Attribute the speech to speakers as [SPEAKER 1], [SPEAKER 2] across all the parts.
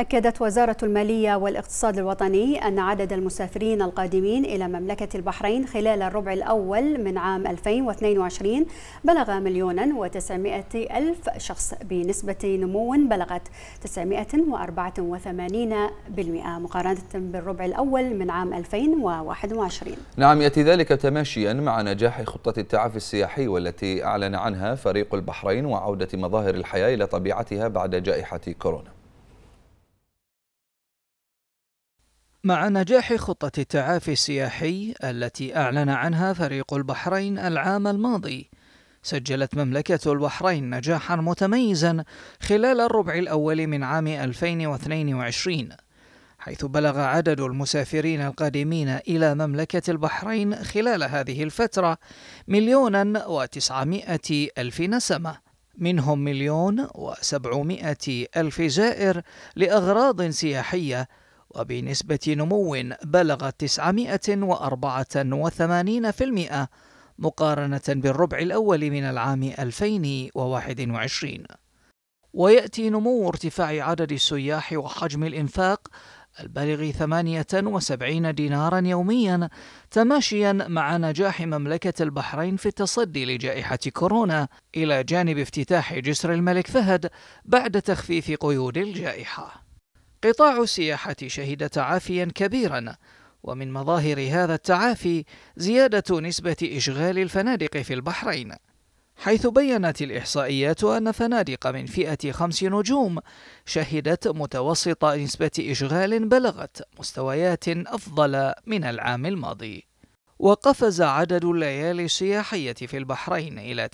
[SPEAKER 1] أكدت وزارة المالية والاقتصاد الوطني أن عدد المسافرين القادمين إلى مملكة البحرين خلال الربع الأول من عام 2022 بلغ مليونا وتسعمائة ألف شخص بنسبة نمو بلغت 984% مقارنة بالربع الأول من عام 2021
[SPEAKER 2] نعم يأتي ذلك تماشيا مع نجاح خطة التعافي السياحي والتي أعلن عنها فريق البحرين وعودة مظاهر الحياة إلى طبيعتها بعد جائحة كورونا مع نجاح خطة التعافي السياحي التي أعلن عنها فريق البحرين العام الماضي، سجلت مملكة البحرين نجاحًا متميزًا خلال الربع الأول من عام 2022، حيث بلغ عدد المسافرين القادمين إلى مملكة البحرين خلال هذه الفترة مليونًا وتسعمائة ألف نسمة، منهم مليون وسبعمائة ألف زائر لأغراض سياحية وبنسبة نمو بلغت 984% مقارنة بالربع الأول من العام 2021 ويأتي نمو ارتفاع عدد السياح وحجم الإنفاق البالغ 78 دينارا يوميا تماشيا مع نجاح مملكة البحرين في التصدي لجائحة كورونا إلى جانب افتتاح جسر الملك فهد بعد تخفيف قيود الجائحة قطاع السياحة شهد تعافيا كبيرا ومن مظاهر هذا التعافي زيادة نسبة إشغال الفنادق في البحرين حيث بينت الإحصائيات أن فنادق من فئة خمس نجوم شهدت متوسط نسبة إشغال بلغت مستويات أفضل من العام الماضي وقفز عدد الليالي السياحية في البحرين إلى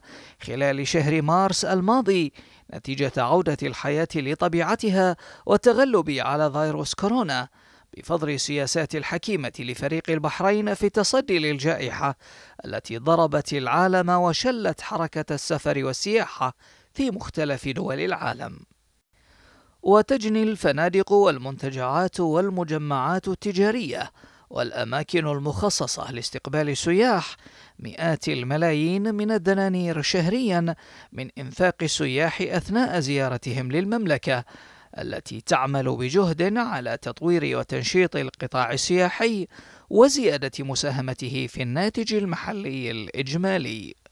[SPEAKER 2] 79% خلال شهر مارس الماضي نتيجة عودة الحياة لطبيعتها والتغلب على فيروس كورونا بفضل السياسات الحكيمة لفريق البحرين في التصدي للجائحة التي ضربت العالم وشلت حركة السفر والسياحة في مختلف دول العالم. وتجني الفنادق والمنتجعات والمجمعات التجارية والأماكن المخصصة لاستقبال السياح مئات الملايين من الدنانير شهريا من إنفاق السياح أثناء زيارتهم للمملكة التي تعمل بجهد على تطوير وتنشيط القطاع السياحي وزيادة مساهمته في الناتج المحلي الإجمالي